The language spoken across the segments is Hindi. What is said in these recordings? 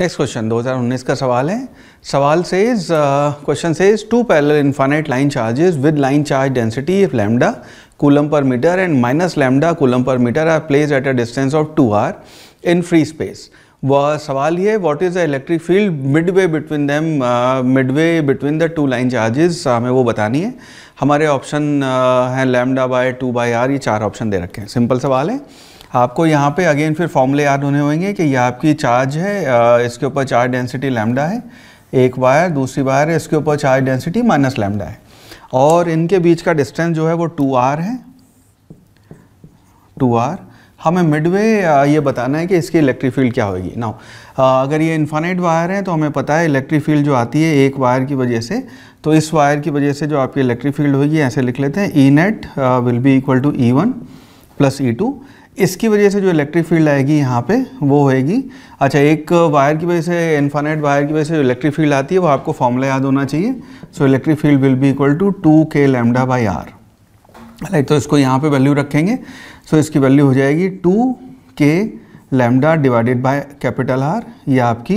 नेक्स्ट क्वेश्चन 2019 का सवाल है सवाल से इज क्वेश्चन से is two parallel infinite line charges with line charge density if lambda coulomb per metre and minus lambda coulomb per metre are place at a distance of two R in free space वह सवाल ये what is the electric field midway between them midway between the two line charges हमें वो बतानी है हमारे ऑप्शन uh, हैं lambda by two bye are ये चार ऑप्शन दे रखे हैं सिंपल सवाल है आपको यहाँ पे अगेन फिर फॉर्मूले याद होने होंगे कि ये आपकी चार्ज है इसके ऊपर चार्ज डेंसिटी लैम्डा है एक वायर दूसरी वायर है इसके ऊपर चार्ज डेंसिटी माइनस लैम्डा है और इनके बीच का डिस्टेंस जो है वो टू आर है टू आर हमें मिडवे ये बताना है कि इसकी इलेक्ट्रिक फील्ड क्या होगी नाउ अगर ये इन्फानाइट वायर है तो हमें पता है इलेक्ट्रिक फील्ड जो आती है एक वायर की वजह से तो इस वायर की वजह से जो आपकी इलेक्ट्रिक फील्ड होगी ऐसे लिख लेते हैं E net will be equal to E one plus E two इसकी वजह से जो इलेक्ट्रिक फील्ड आएगी यहाँ पे वो होएगी अच्छा एक वायर की वजह से इन्फानेट वायर की वजह से जो इलेक्ट्रिक फील्ड आती है वो आपको फॉर्मूला याद होना चाहिए so electric field will be equal to two K lambda by R right तो इसको यहाँ पे वैल्यू रखेंगे सो so इसकी वैल्यू हो जाएगी two K lambda divided by capital R ये आपकी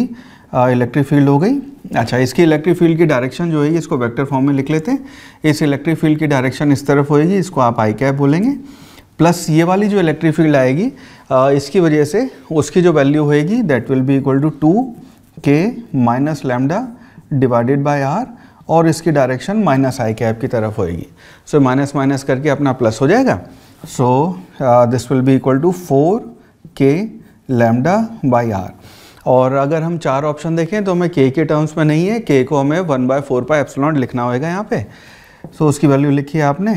इलेक्ट्रिक फील्ड हो गई अच्छा इसकी इलेक्ट्रिक फील्ड की डायरेक्शन जो है इसको वेक्टर फॉर्म में लिख लेते हैं इस इलेक्ट्रिक फील्ड की डायरेक्शन इस तरफ होएगी इसको आप आई कैप बोलेंगे प्लस ये वाली जो इलेक्ट्रिक फील्ड आएगी इसकी वजह से उसकी जो वैल्यू होएगी that will be equal to two K minus lambda divided by R और इसकी डायरेक्शन माइनस आई कैप की तरफ होएगी सो माइनस माइनस करके अपना प्लस हो जाएगा so this will be equal to four K lambda by R और अगर हम चार ऑप्शन देखें तो हमें के के टर्म्स में नहीं है के को हमें one by four pi epsilon लिखना होगा यहाँ पे सो so, उसकी वैल्यू लिखी है आपने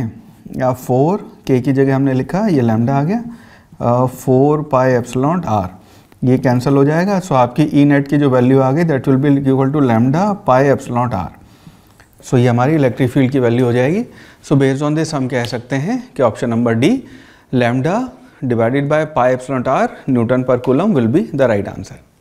या फोर के की जगह हमने लिखा ये लैमडा आ गया फोर पाई एप्सलॉन्ट आर ये कैंसिल हो जाएगा सो आपकी ई e नेट की जो वैल्यू आ गई that will be equal to lambda pi epsilon naught R so ये हमारी इलेक्ट्रिक फील्ड की वैल्यू हो जाएगी सो बेस्ड ऑन दिस हम कह सकते हैं कि option number D lambda divided by pi epsilon naught R newton per coulomb will be the right answer